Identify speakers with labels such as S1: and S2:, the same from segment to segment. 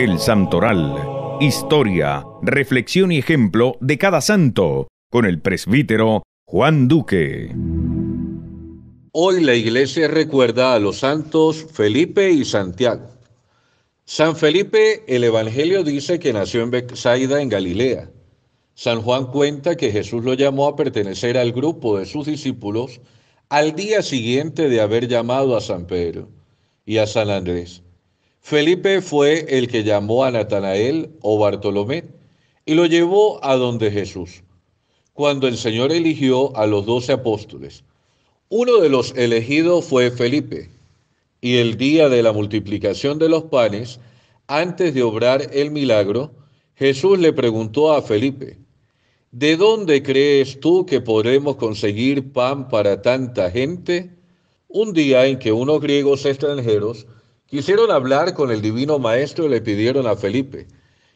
S1: El Santoral. Historia, reflexión y ejemplo de cada santo, con el presbítero Juan Duque. Hoy la iglesia recuerda a los santos Felipe y Santiago. San Felipe, el Evangelio dice que nació en Bethsaida, en Galilea. San Juan cuenta que Jesús lo llamó a pertenecer al grupo de sus discípulos al día siguiente de haber llamado a San Pedro y a San Andrés. Felipe fue el que llamó a Natanael o Bartolomé y lo llevó a donde Jesús, cuando el Señor eligió a los doce apóstoles. Uno de los elegidos fue Felipe, y el día de la multiplicación de los panes, antes de obrar el milagro, Jesús le preguntó a Felipe, ¿de dónde crees tú que podremos conseguir pan para tanta gente? Un día en que unos griegos extranjeros Quisieron hablar con el divino maestro y le pidieron a Felipe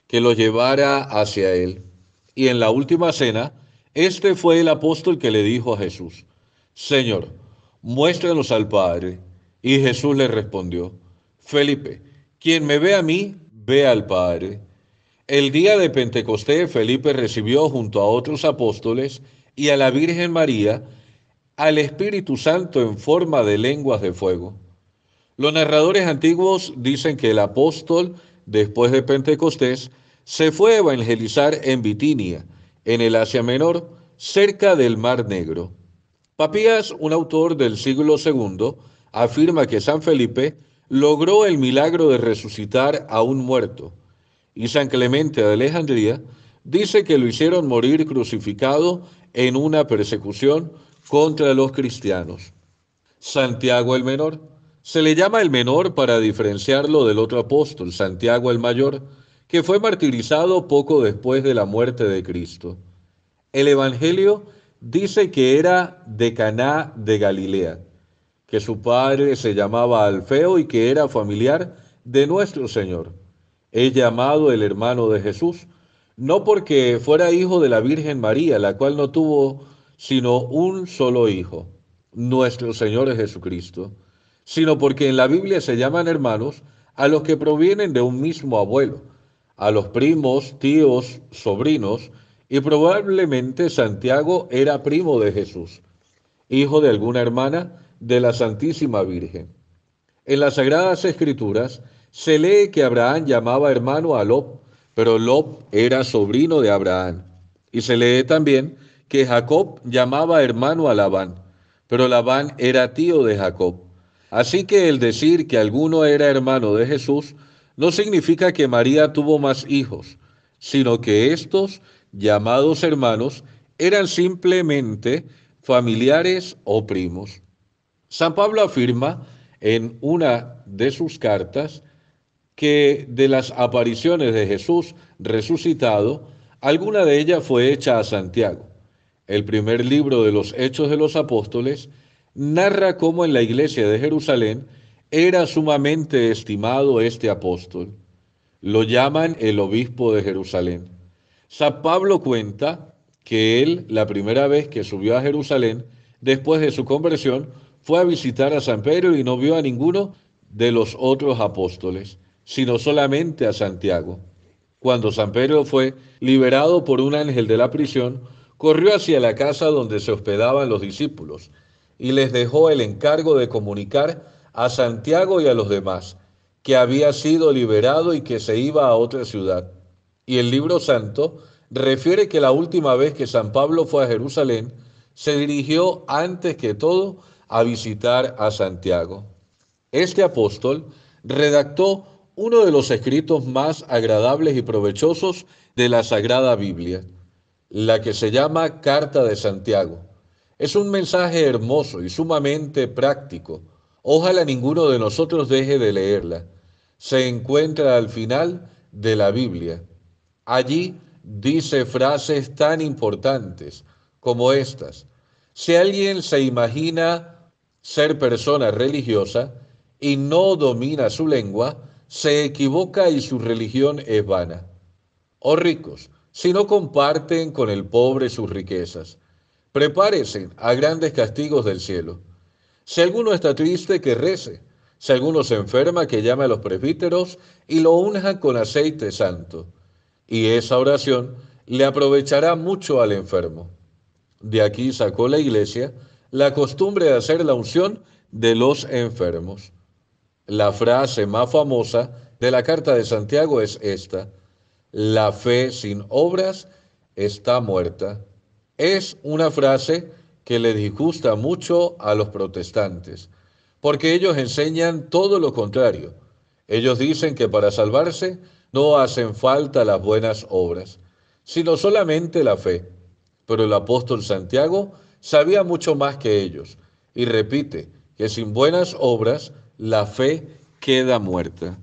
S1: que lo llevara hacia él. Y en la última cena, este fue el apóstol que le dijo a Jesús, Señor, muéstranos al Padre. Y Jesús le respondió, Felipe, quien me ve a mí, ve al Padre. El día de Pentecostés, Felipe recibió junto a otros apóstoles y a la Virgen María al Espíritu Santo en forma de lenguas de fuego. Los narradores antiguos dicen que el apóstol, después de Pentecostés, se fue a evangelizar en Bitinia, en el Asia Menor, cerca del Mar Negro. Papías, un autor del siglo II, afirma que San Felipe logró el milagro de resucitar a un muerto, y San Clemente de Alejandría dice que lo hicieron morir crucificado en una persecución contra los cristianos. Santiago el Menor se le llama el menor para diferenciarlo del otro apóstol, Santiago el mayor, que fue martirizado poco después de la muerte de Cristo. El Evangelio dice que era de Caná de Galilea, que su padre se llamaba Alfeo y que era familiar de nuestro Señor. Es llamado el hermano de Jesús, no porque fuera hijo de la Virgen María, la cual no tuvo sino un solo hijo, nuestro Señor Jesucristo sino porque en la Biblia se llaman hermanos a los que provienen de un mismo abuelo, a los primos, tíos, sobrinos, y probablemente Santiago era primo de Jesús, hijo de alguna hermana de la Santísima Virgen. En las Sagradas Escrituras se lee que Abraham llamaba hermano a Lob, pero Lob era sobrino de Abraham. Y se lee también que Jacob llamaba hermano a Labán, pero Labán era tío de Jacob. Así que el decir que alguno era hermano de Jesús no significa que María tuvo más hijos, sino que estos, llamados hermanos, eran simplemente familiares o primos. San Pablo afirma en una de sus cartas que de las apariciones de Jesús resucitado, alguna de ellas fue hecha a Santiago. El primer libro de los Hechos de los Apóstoles narra cómo en la iglesia de Jerusalén era sumamente estimado este apóstol. Lo llaman el obispo de Jerusalén. San Pablo cuenta que él, la primera vez que subió a Jerusalén, después de su conversión, fue a visitar a San Pedro y no vio a ninguno de los otros apóstoles, sino solamente a Santiago. Cuando San Pedro fue liberado por un ángel de la prisión, corrió hacia la casa donde se hospedaban los discípulos y les dejó el encargo de comunicar a Santiago y a los demás que había sido liberado y que se iba a otra ciudad. Y el libro santo refiere que la última vez que San Pablo fue a Jerusalén, se dirigió antes que todo a visitar a Santiago. Este apóstol redactó uno de los escritos más agradables y provechosos de la Sagrada Biblia, la que se llama Carta de Santiago. Es un mensaje hermoso y sumamente práctico. Ojalá ninguno de nosotros deje de leerla. Se encuentra al final de la Biblia. Allí dice frases tan importantes como estas. Si alguien se imagina ser persona religiosa y no domina su lengua, se equivoca y su religión es vana. O oh ricos, si no comparten con el pobre sus riquezas, Prepárese a grandes castigos del cielo. Si alguno está triste, que rece. Si alguno se enferma, que llame a los presbíteros y lo unja con aceite santo. Y esa oración le aprovechará mucho al enfermo. De aquí sacó la iglesia la costumbre de hacer la unción de los enfermos. La frase más famosa de la carta de Santiago es esta, la fe sin obras está muerta. Es una frase que le disgusta mucho a los protestantes, porque ellos enseñan todo lo contrario. Ellos dicen que para salvarse no hacen falta las buenas obras, sino solamente la fe. Pero el apóstol Santiago sabía mucho más que ellos y repite que sin buenas obras la fe queda muerta.